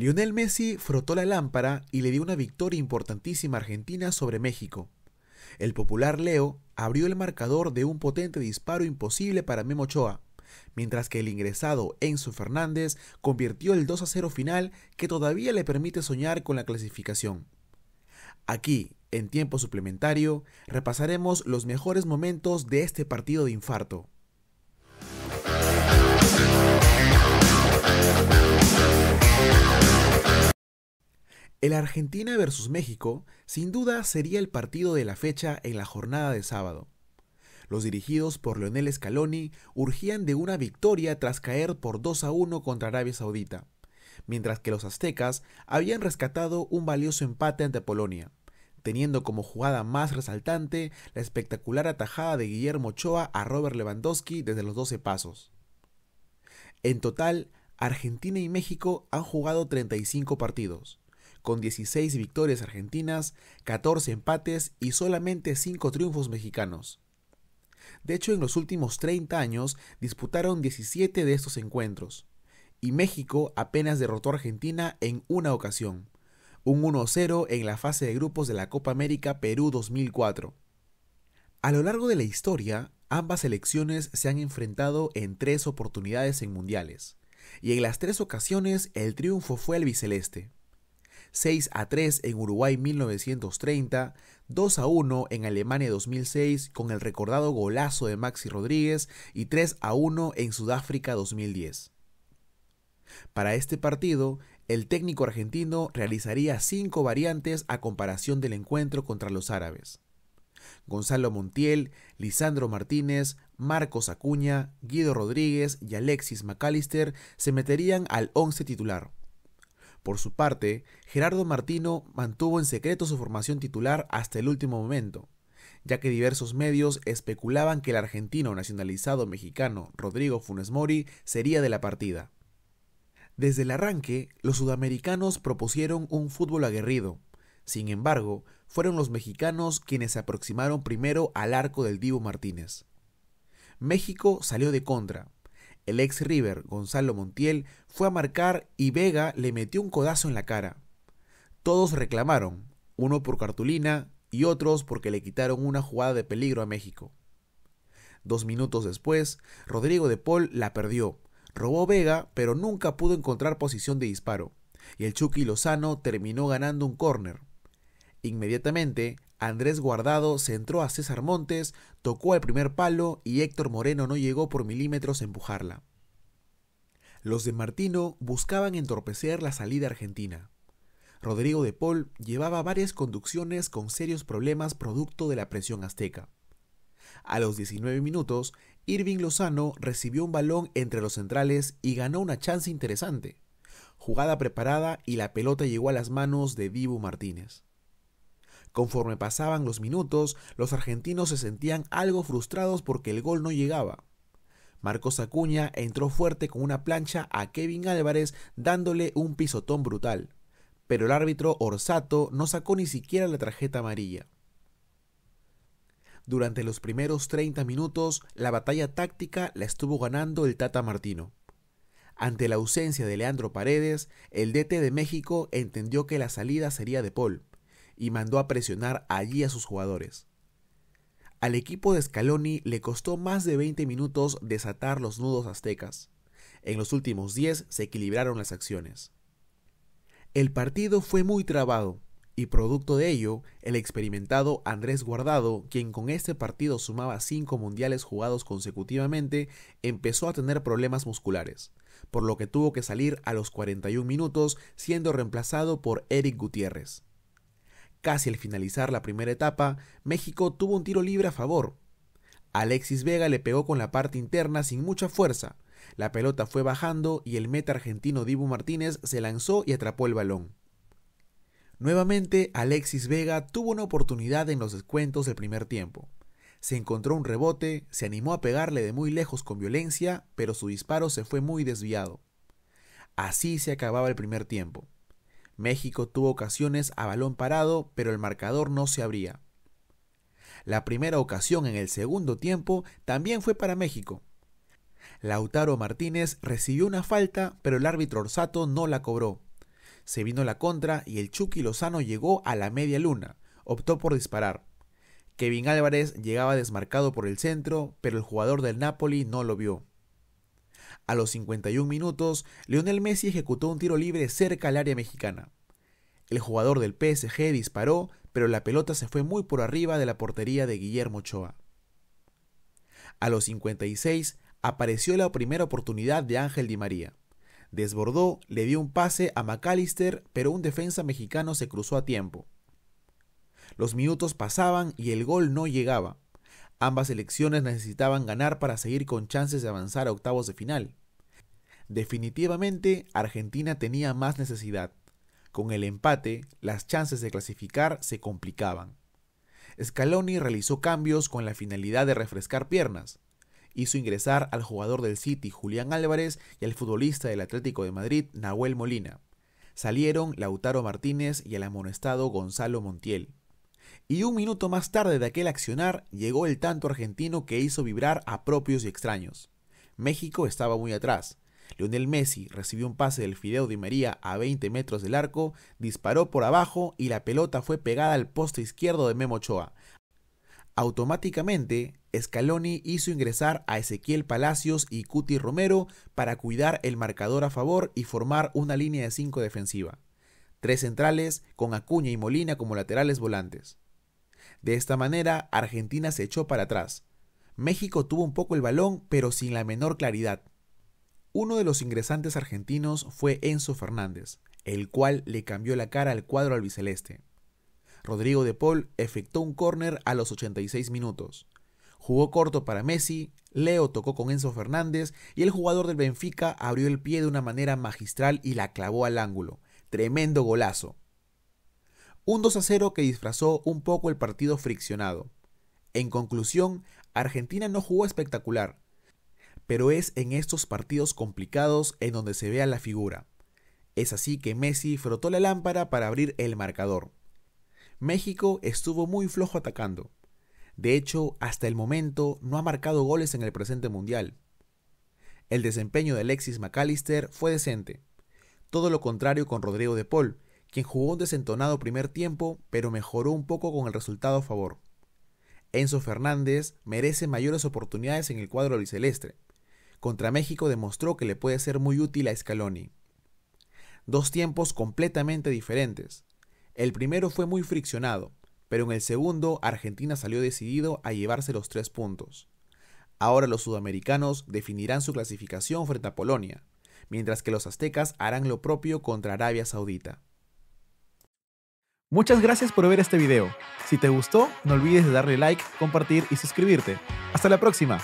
Lionel Messi frotó la lámpara y le dio una victoria importantísima a Argentina sobre México. El popular Leo abrió el marcador de un potente disparo imposible para Memo Ochoa, mientras que el ingresado Enzo Fernández convirtió el 2 a 0 final que todavía le permite soñar con la clasificación. Aquí, en tiempo suplementario, repasaremos los mejores momentos de este partido de infarto. El Argentina versus México sin duda sería el partido de la fecha en la jornada de sábado. Los dirigidos por Leonel Scaloni urgían de una victoria tras caer por 2 a 1 contra Arabia Saudita, mientras que los aztecas habían rescatado un valioso empate ante Polonia, teniendo como jugada más resaltante la espectacular atajada de Guillermo Ochoa a Robert Lewandowski desde los 12 pasos. En total, Argentina y México han jugado 35 partidos con 16 victorias argentinas, 14 empates y solamente 5 triunfos mexicanos. De hecho, en los últimos 30 años disputaron 17 de estos encuentros, y México apenas derrotó a Argentina en una ocasión, un 1-0 en la fase de grupos de la Copa América Perú 2004. A lo largo de la historia, ambas selecciones se han enfrentado en tres oportunidades en mundiales, y en las tres ocasiones el triunfo fue el Biceleste... 6 a 3 en Uruguay 1930, 2 a 1 en Alemania 2006 con el recordado golazo de Maxi Rodríguez y 3 a 1 en Sudáfrica 2010. Para este partido, el técnico argentino realizaría cinco variantes a comparación del encuentro contra los árabes. Gonzalo Montiel, Lisandro Martínez, Marcos Acuña, Guido Rodríguez y Alexis McAllister se meterían al 11 titular. Por su parte, Gerardo Martino mantuvo en secreto su formación titular hasta el último momento, ya que diversos medios especulaban que el argentino nacionalizado mexicano Rodrigo Funes Mori sería de la partida. Desde el arranque, los sudamericanos propusieron un fútbol aguerrido. Sin embargo, fueron los mexicanos quienes se aproximaron primero al arco del Divo Martínez. México salió de contra, el ex River, Gonzalo Montiel, fue a marcar y Vega le metió un codazo en la cara. Todos reclamaron, uno por cartulina y otros porque le quitaron una jugada de peligro a México. Dos minutos después, Rodrigo de Paul la perdió. Robó Vega, pero nunca pudo encontrar posición de disparo, y el Chucky Lozano terminó ganando un córner. Inmediatamente, Andrés Guardado centró a César Montes, tocó el primer palo y Héctor Moreno no llegó por milímetros a empujarla. Los de Martino buscaban entorpecer la salida argentina. Rodrigo de Paul llevaba varias conducciones con serios problemas producto de la presión azteca. A los 19 minutos, Irving Lozano recibió un balón entre los centrales y ganó una chance interesante. Jugada preparada y la pelota llegó a las manos de Dibu Martínez. Conforme pasaban los minutos, los argentinos se sentían algo frustrados porque el gol no llegaba. Marcos Acuña entró fuerte con una plancha a Kevin Álvarez dándole un pisotón brutal, pero el árbitro Orsato no sacó ni siquiera la tarjeta amarilla. Durante los primeros 30 minutos, la batalla táctica la estuvo ganando el Tata Martino. Ante la ausencia de Leandro Paredes, el DT de México entendió que la salida sería de Paul y mandó a presionar allí a sus jugadores. Al equipo de Scaloni le costó más de 20 minutos desatar los nudos aztecas. En los últimos 10 se equilibraron las acciones. El partido fue muy trabado, y producto de ello, el experimentado Andrés Guardado, quien con este partido sumaba 5 mundiales jugados consecutivamente, empezó a tener problemas musculares, por lo que tuvo que salir a los 41 minutos siendo reemplazado por Eric Gutiérrez. Casi al finalizar la primera etapa, México tuvo un tiro libre a favor. Alexis Vega le pegó con la parte interna sin mucha fuerza. La pelota fue bajando y el meta argentino Dibu Martínez se lanzó y atrapó el balón. Nuevamente, Alexis Vega tuvo una oportunidad en los descuentos del primer tiempo. Se encontró un rebote, se animó a pegarle de muy lejos con violencia, pero su disparo se fue muy desviado. Así se acababa el primer tiempo. México tuvo ocasiones a balón parado, pero el marcador no se abría. La primera ocasión en el segundo tiempo también fue para México. Lautaro Martínez recibió una falta, pero el árbitro Orsato no la cobró. Se vino la contra y el Chucky Lozano llegó a la media luna. Optó por disparar. Kevin Álvarez llegaba desmarcado por el centro, pero el jugador del Napoli no lo vio. A los 51 minutos, Lionel Messi ejecutó un tiro libre cerca al área mexicana. El jugador del PSG disparó, pero la pelota se fue muy por arriba de la portería de Guillermo Ochoa. A los 56 apareció la primera oportunidad de Ángel Di María. Desbordó, le dio un pase a McAllister, pero un defensa mexicano se cruzó a tiempo. Los minutos pasaban y el gol no llegaba. Ambas elecciones necesitaban ganar para seguir con chances de avanzar a octavos de final. Definitivamente, Argentina tenía más necesidad. Con el empate, las chances de clasificar se complicaban. Scaloni realizó cambios con la finalidad de refrescar piernas. Hizo ingresar al jugador del City Julián Álvarez y al futbolista del Atlético de Madrid Nahuel Molina. Salieron Lautaro Martínez y el amonestado Gonzalo Montiel y un minuto más tarde de aquel accionar llegó el tanto argentino que hizo vibrar a propios y extraños. México estaba muy atrás. Lionel Messi recibió un pase del Fideo Di María a 20 metros del arco, disparó por abajo y la pelota fue pegada al poste izquierdo de Memo Ochoa. Automáticamente, Scaloni hizo ingresar a Ezequiel Palacios y Cuti Romero para cuidar el marcador a favor y formar una línea de 5 defensiva. Tres centrales, con Acuña y Molina como laterales volantes. De esta manera, Argentina se echó para atrás. México tuvo un poco el balón, pero sin la menor claridad. Uno de los ingresantes argentinos fue Enzo Fernández, el cual le cambió la cara al cuadro albiceleste. Rodrigo de Paul efectuó un córner a los 86 minutos. Jugó corto para Messi, Leo tocó con Enzo Fernández y el jugador del Benfica abrió el pie de una manera magistral y la clavó al ángulo. Tremendo golazo. Un 2 0 que disfrazó un poco el partido friccionado. En conclusión, Argentina no jugó espectacular, pero es en estos partidos complicados en donde se vea la figura. Es así que Messi frotó la lámpara para abrir el marcador. México estuvo muy flojo atacando. De hecho, hasta el momento no ha marcado goles en el presente mundial. El desempeño de Alexis McAllister fue decente. Todo lo contrario con Rodrigo de Paul, quien jugó un desentonado primer tiempo, pero mejoró un poco con el resultado a favor. Enzo Fernández merece mayores oportunidades en el cuadro bicelestre. Contra México demostró que le puede ser muy útil a Scaloni. Dos tiempos completamente diferentes. El primero fue muy friccionado, pero en el segundo Argentina salió decidido a llevarse los tres puntos. Ahora los sudamericanos definirán su clasificación frente a Polonia, mientras que los aztecas harán lo propio contra Arabia Saudita. Muchas gracias por ver este video. Si te gustó, no olvides de darle like, compartir y suscribirte. Hasta la próxima.